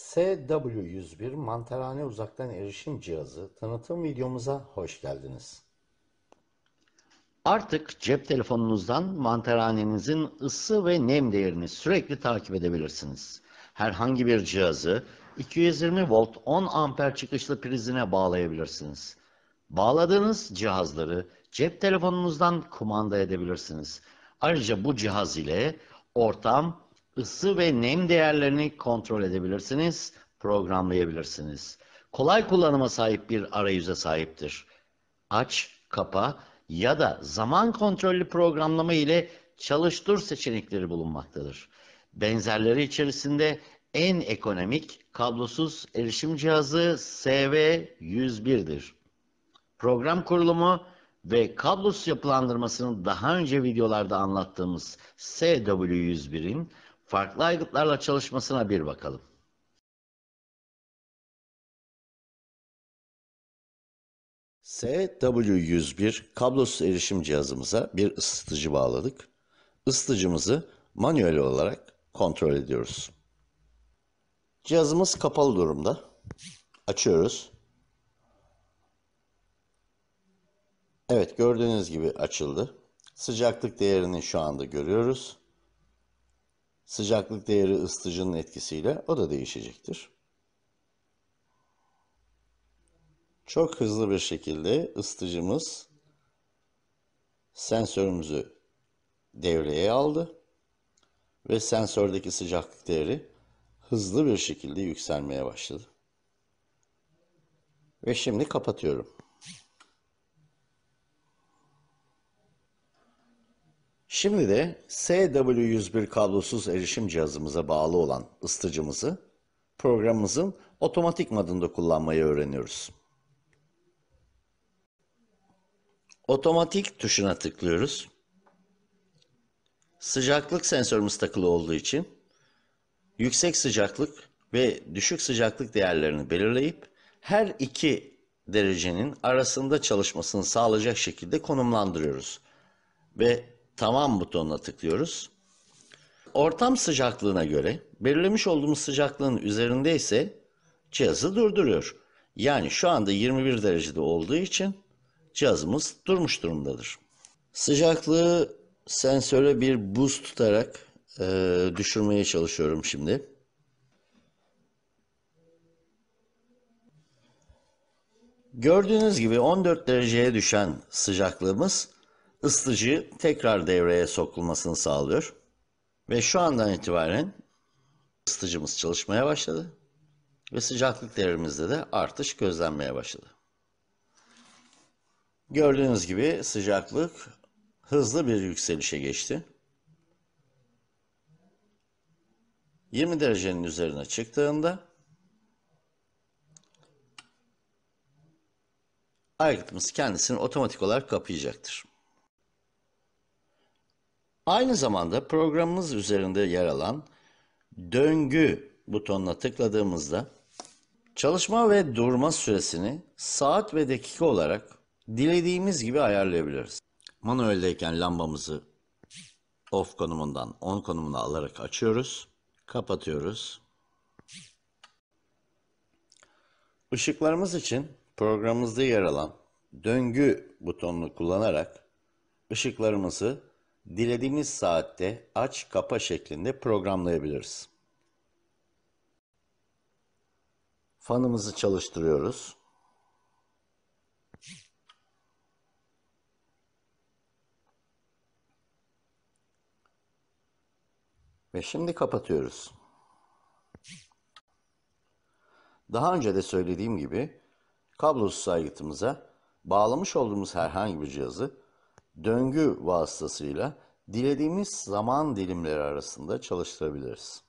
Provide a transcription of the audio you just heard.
SW101 Mantarhane Uzaktan Erişim Cihazı tanıtım videomuza hoş geldiniz. Artık cep telefonunuzdan mantarhanenizin ısı ve nem değerini sürekli takip edebilirsiniz. Herhangi bir cihazı 220 volt 10 amper çıkışlı prizine bağlayabilirsiniz. Bağladığınız cihazları cep telefonunuzdan kumanda edebilirsiniz. Ayrıca bu cihaz ile ortam, ısı ve nem değerlerini kontrol edebilirsiniz, programlayabilirsiniz. Kolay kullanıma sahip bir arayüze sahiptir. Aç, kapa ya da zaman kontrollü programlama ile çalıştır seçenekleri bulunmaktadır. Benzerleri içerisinde en ekonomik kablosuz erişim cihazı SV101'dir. Program kurulumu ve kablosuz yapılandırmasını daha önce videolarda anlattığımız SW101'in farklı aygıtlarla çalışmasına bir bakalım. SW101 kablosuz erişim cihazımıza bir ısıtıcı bağladık. Isıtıcımızı manuel olarak kontrol ediyoruz. Cihazımız kapalı durumda. Açıyoruz. Evet gördüğünüz gibi açıldı. Sıcaklık değerini şu anda görüyoruz. Sıcaklık değeri ısıtıcının etkisiyle o da değişecektir. Çok hızlı bir şekilde ısıtıcımız sensörümüzü devreye aldı ve sensördeki sıcaklık değeri hızlı bir şekilde yükselmeye başladı. Ve şimdi kapatıyorum. Şimdi de SW101 kablosuz erişim cihazımıza bağlı olan ısıtıcımızı programımızın otomatik modunda kullanmayı öğreniyoruz. Otomatik tuşuna tıklıyoruz. Sıcaklık sensörümüz takılı olduğu için yüksek sıcaklık ve düşük sıcaklık değerlerini belirleyip her iki derecenin arasında çalışmasını sağlayacak şekilde konumlandırıyoruz. Ve tamam butonuna tıklıyoruz. Ortam sıcaklığına göre belirlemiş olduğumuz sıcaklığın üzerinde ise cihazı durduruyor. Yani şu anda 21 derecede olduğu için cihazımız durmuş durumdadır. Sıcaklığı sensöre bir buz tutarak e, düşürmeye çalışıyorum şimdi. Gördüğünüz gibi 14 dereceye düşen sıcaklığımız ısıtıcı tekrar devreye sokulmasını sağlıyor. Ve şu andan itibaren ısıtıcımız çalışmaya başladı ve sıcaklık değerimizde de artış gözlenmeye başladı. Gördüğünüz gibi sıcaklık hızlı bir yükselişe geçti. 20 derecenin üzerine çıktığında aygıtımız kendisini otomatik olarak kapayacaktır. Aynı zamanda programımız üzerinde yer alan döngü butonuna tıkladığımızda çalışma ve durma süresini saat ve dakika olarak dilediğimiz gibi ayarlayabiliriz. Manueldeyken lambamızı off konumundan on konumuna alarak açıyoruz, kapatıyoruz. Işıklarımız için programımızda yer alan döngü butonunu kullanarak ışıklarımızı dilediğimiz saatte aç kapa şeklinde programlayabiliriz. Fanımızı çalıştırıyoruz. Ve şimdi kapatıyoruz. Daha önce de söylediğim gibi kablosuz aygıtımıza bağlamış olduğumuz herhangi bir cihazı döngü vasıtasıyla dilediğimiz zaman dilimleri arasında çalıştırabiliriz.